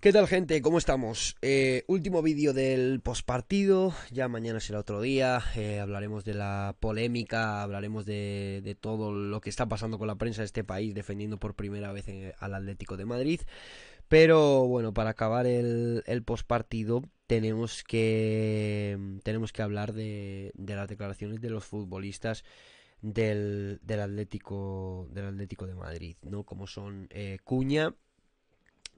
¿Qué tal gente? ¿Cómo estamos? Eh, último vídeo del pospartido ya mañana será otro día, eh, hablaremos de la polémica, hablaremos de, todo lo que está pasando con la prensa de este país defendiendo por primera vez eh, al Atlético de Madrid. Pero bueno, para acabar el, pospartido, tenemos que, tenemos que hablar de, las declaraciones de los futbolistas del, Atlético, del Atlético de Madrid, ¿no? Como son Cuña.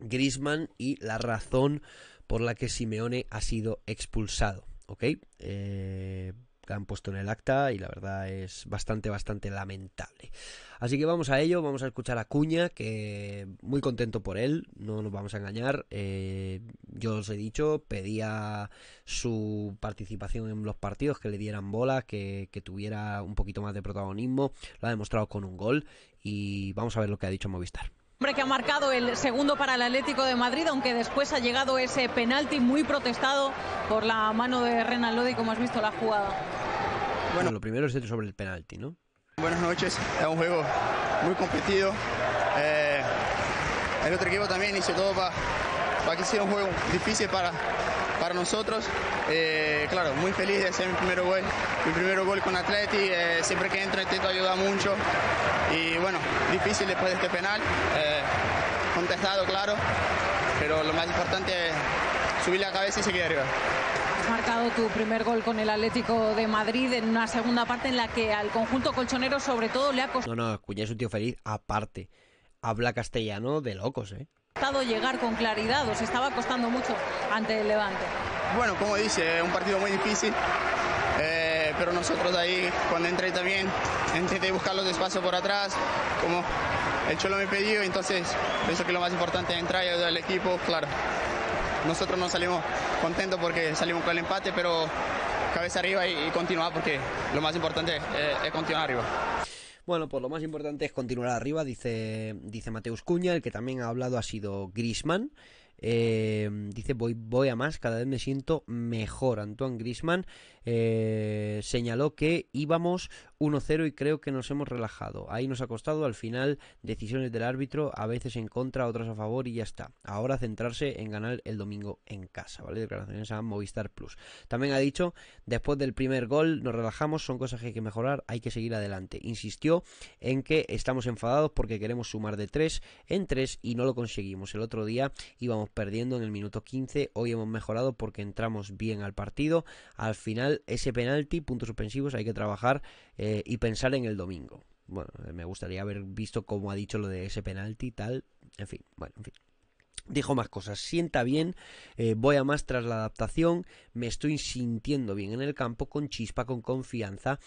Grisman y la razón por la que Simeone ha sido expulsado. ¿Ok? Eh, han puesto en el acta y la verdad es bastante, bastante lamentable. Así que vamos a ello, vamos a escuchar a Cuña, que muy contento por él, no nos vamos a engañar. Eh, yo os he dicho, pedía su participación en los partidos, que le dieran bola, que, que tuviera un poquito más de protagonismo. Lo ha demostrado con un gol y vamos a ver lo que ha dicho Movistar. Hombre que ha marcado el segundo para el Atlético de Madrid, aunque después ha llegado ese penalti muy protestado por la mano de Renan Lodi, como has visto la jugada. Bueno, lo primero es sobre el penalti, ¿no? Buenas noches, es un juego muy competido. Eh, el otro equipo también hizo todo para, para que sea un juego difícil para, para nosotros. Eh, claro, muy feliz de hacer mi primer gol, mi primer gol con Atleti. Eh, siempre que entro intento ayuda mucho. Y bueno, difícil después de este penal. Eh, contestado, claro. Pero lo más importante es subir la cabeza y seguir arriba Has marcado tu primer gol con el Atlético de Madrid en una segunda parte en la que al conjunto colchonero sobre todo le ha costado... No, no, cuya es un tío feliz aparte. Habla castellano de locos, ¿eh? llegar con claridad, o se estaba costando mucho ante el Levante. Bueno, como dice, un partido muy difícil, eh, pero nosotros ahí, cuando entré también, intenté buscar los espacios por atrás, como el Cholo me pedido entonces pienso que lo más importante es entrar y ayudar al equipo, claro. Nosotros no salimos contentos porque salimos con el empate, pero cabeza arriba y, continuar porque lo más importante es continuar arriba. Bueno, pues lo más importante es continuar arriba, dice, dice Mateus Cuña, el que también ha hablado ha sido Grisman. Eh, dice voy, voy a más, cada vez me siento mejor. Antoine Grisman eh, señaló que íbamos 1-0 y creo que nos hemos relajado. Ahí nos ha costado al final decisiones del árbitro, a veces en contra, otras a favor y ya está. Ahora centrarse en ganar el domingo en casa, ¿vale? Declaraciones a Movistar Plus. También ha dicho, después del primer gol nos relajamos, son cosas que hay que mejorar, hay que seguir adelante. Insistió en que estamos enfadados porque queremos sumar de 3 en 3 y no lo conseguimos. El otro día íbamos perdiendo en el minuto 15, hoy hemos mejorado porque entramos bien al partido. Al final ese penalti, puntos suspensivos, hay que trabajar eh, y pensar en el domingo. Bueno, eh, me gustaría haber visto cómo ha dicho lo de ese penalti, tal. En fin, bueno, en fin. Dijo más cosas, sienta bien, eh, voy a más tras la adaptación, me estoy sintiendo bien en el campo, con chispa, con confianza,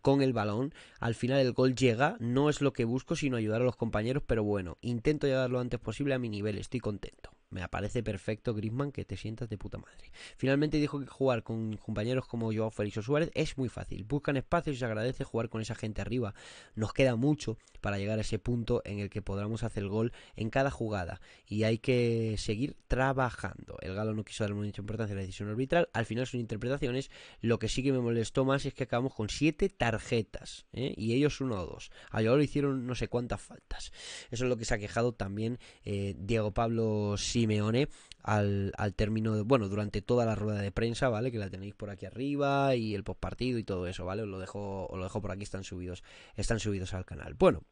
con el balón. Al final el gol llega, no es lo que busco, sino ayudar a los compañeros, pero bueno, intento llegar lo antes posible a mi nivel, estoy contento. Me parece perfecto Griezmann que te sientas de puta madre. Finalmente dijo que jugar con compañeros como Joao Félix o Suárez es muy fácil. Buscan espacios y se agradece jugar con esa gente arriba. Nos queda mucho para llegar a ese punto en el que podamos hacer el gol en cada jugada y hay que seguir trabajando. El Galo no quiso dar mucha importancia a la decisión arbitral. Al final son interpretaciones. Lo que sí que me molestó más es que acabamos con siete tarjetas ¿eh? y ellos uno o dos. A Joao le hicieron no sé cuántas faltas. Eso es lo que se ha quejado también eh, Diego Pablo. Simeone al, al término bueno, durante toda la rueda de prensa, ¿vale? Que la tenéis por aquí arriba y el postpartido y todo eso, ¿vale? Os lo dejo, lo dejo por aquí, están subidos, están subidos al canal. Bueno,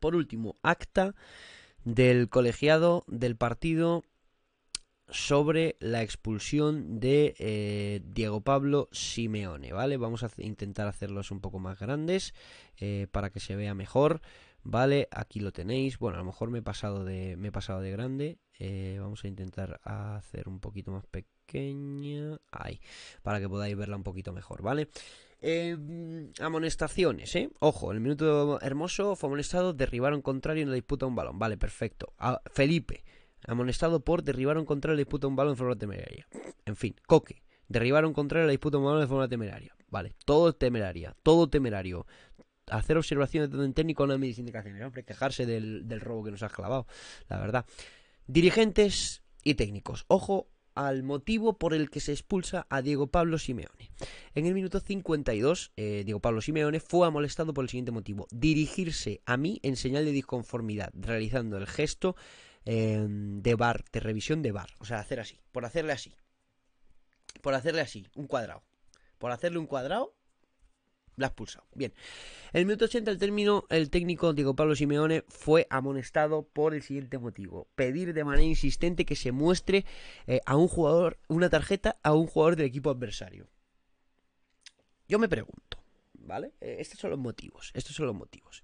por último, acta del colegiado del partido sobre la expulsión de eh, Diego Pablo Simeone, ¿vale? Vamos a intentar hacerlos un poco más grandes eh, para que se vea mejor. Vale, aquí lo tenéis. Bueno, a lo mejor me he pasado de, me he pasado de grande. Eh, vamos a intentar hacer un poquito más pequeña. Ahí, para que podáis verla un poquito mejor, ¿vale? Eh, amonestaciones, ¿eh? Ojo, en el minuto hermoso fue amonestado, derribaron contrario en la disputa un balón. Vale, perfecto. A ah, Felipe, amonestado por derribaron contrario en la disputa un balón en forma temeraria. En fin, Coque, derribaron contrario en la disputa un balón en forma temeraria. Vale, todo temeraria, todo temerario, hacer observaciones de un técnico no es mi indicaciones. ¿eh? Hombre, quejarse del, robo que nos has clavado, la verdad. Dirigentes y técnicos. Ojo al motivo por el que se expulsa a Diego Pablo Simeone. En el minuto 52, eh, Diego Pablo Simeone fue amolestado por el siguiente motivo: dirigirse a mí en señal de disconformidad, realizando el gesto em, de bar, de revisión de bar. O sea, hacer así, por hacerle así, por hacerle así, un cuadrado. Por hacerle un cuadrado, la has Bien. En el minuto 80 el, término, el técnico Diego Pablo Simeone fue amonestado por el siguiente motivo. Pedir de manera insistente que se muestre eh, a un jugador una tarjeta a un jugador del equipo adversario. Yo me pregunto, ¿vale? Eh, estos son los motivos, estos son los motivos.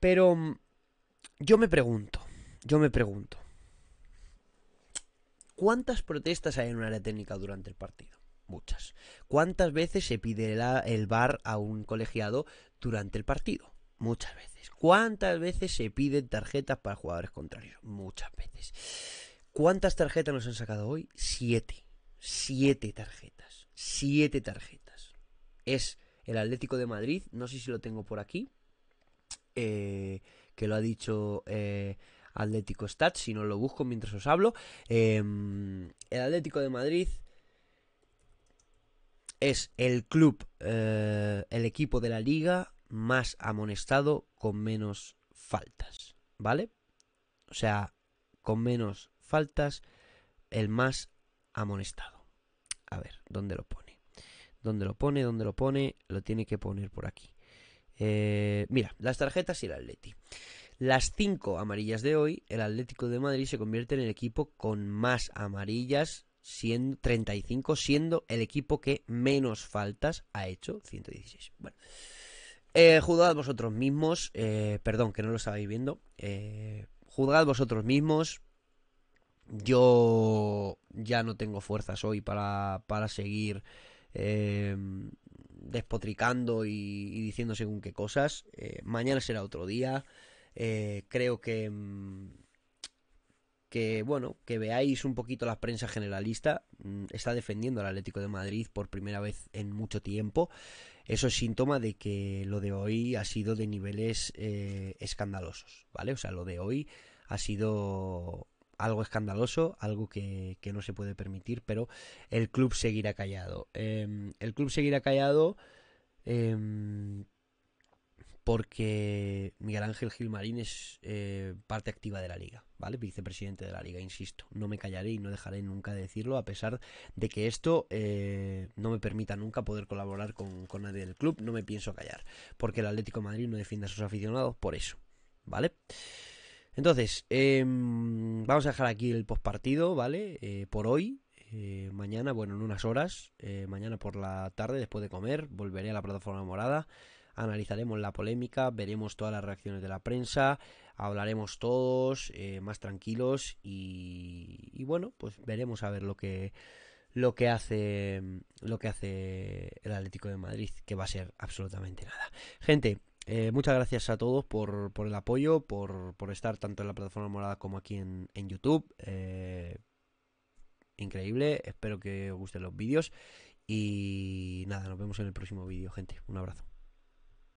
Pero mm, yo me pregunto, yo me pregunto. ¿Cuántas protestas hay en un área técnica durante el partido? Muchas. ¿Cuántas veces se pide el bar a un colegiado durante el partido? Muchas veces. ¿Cuántas veces se piden tarjetas para jugadores contrarios? Muchas veces. ¿Cuántas tarjetas nos han sacado hoy? Siete. Siete tarjetas. Siete tarjetas. Es el Atlético de Madrid, no sé si lo tengo por aquí, eh, que lo ha dicho eh, Atlético Stats, si no lo busco mientras os hablo. Em, el Atlético de Madrid es el club, eh, el equipo de la liga más amonestado con menos faltas, ¿vale? O sea, con menos faltas, el más amonestado. A ver, ¿dónde lo pone? ¿Dónde lo pone? ¿Dónde lo pone? Lo tiene que poner por aquí. Eh, mira, las tarjetas y el Atleti. Las cinco amarillas de hoy, el Atlético de Madrid se convierte en el equipo con más amarillas siendo 35, siendo el equipo que menos faltas ha hecho, 116. Bueno, eh, juzgad vosotros mismos, eh, perdón que no lo estabais viendo, eh, juzgad vosotros mismos. Yo ya no tengo fuerzas hoy para, para seguir despotricando y, diciendo según qué cosas. mañana será otro día. creo que... Mm, que bueno, que veáis un poquito la prensa generalista, mm, está defendiendo al Atlético de Madrid por primera vez en mucho tiempo. Eso es síntoma de que lo de hoy ha sido de niveles eh, escandalosos, ¿vale? O sea, lo de hoy ha sido algo escandaloso, algo que, no se puede permitir, pero el club seguirá callado. Em, el club seguirá callado em, porque Miguel Ángel Gilmarín es eh, parte activa de la liga, ¿vale? Vicepresidente de la liga, insisto. No me callaré y no dejaré nunca de decirlo, a pesar de que esto eh, no me permita nunca poder colaborar con, nadie del club, no me pienso callar, porque el Atlético Madrid no defiende a sus aficionados por eso, ¿vale? Entonces, em, vamos a dejar aquí el postpartido, ¿vale? Eh, por hoy, mañana, bueno, en unas horas, mañana por la tarde, después de comer, volveré a la plataforma morada analizaremos la polémica, veremos todas las reacciones de la prensa, hablaremos todos eh, más tranquilos y, bueno, pues veremos a ver lo que lo que hace lo que hace el Atlético de Madrid, que va a ser absolutamente nada. Gente, eh, muchas gracias a todos por, el apoyo, por, por, estar tanto en la plataforma morada como aquí en, YouTube. Eh, increíble, espero que os gusten los vídeos y nada, nos vemos en el próximo vídeo, gente. Un abrazo.